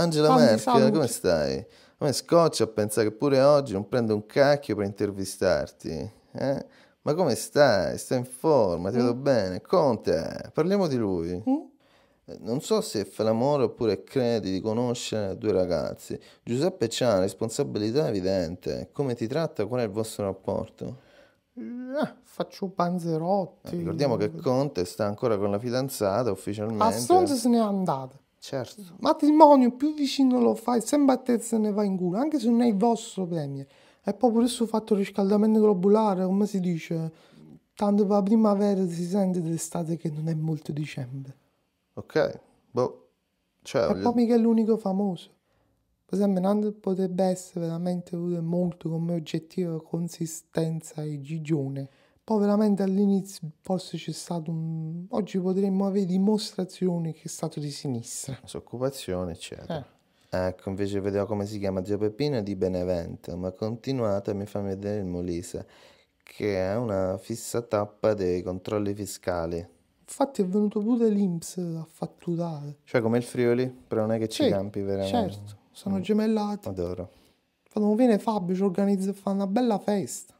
Angela Merkel, come stai? A me scoccia a pensare che pure oggi non prendo un cacchio per intervistarti. Eh? Ma come stai? Stai in forma? Ti mm. vedo bene? Conte, parliamo di lui. Mm. Eh, non so se fa l'amore oppure credi di conoscere due ragazzi. Giuseppe c'ha una responsabilità evidente. Come ti tratta? Qual è il vostro rapporto? Eh, faccio panzerotti. Eh, ricordiamo che Conte sta ancora con la fidanzata ufficialmente. Assunto se ne è andata. Certo, matrimonio più vicino lo fai, sempre a te se ne va in culo, anche se non è il vostro premio. E poi pure questo fatto riscaldamento globulare, come si dice, tanto per la primavera si sente d'estate che non è molto dicembre. Ok, boh. Cioè, e poi mica è l'unico famoso. Per esempio, Nando potrebbe essere veramente molto come oggettivo consistenza e gigione poi veramente all'inizio forse c'è stato un... oggi potremmo avere dimostrazioni che è stato di sinistra. Soccupazione, eccetera. Eh. Ecco, invece vedevo come si chiama Zio Peppino di Benevento, ma continuate mi fa vedere il Molise, che è una fissa tappa dei controlli fiscali. Infatti è venuto pure l'Inps a fatturare. Cioè come il Friuli, però non è che ci sì, campi veramente. Certo, sono mm. gemellati. Adoro. Fanno bene Fabio, ci organizza e fa una bella festa.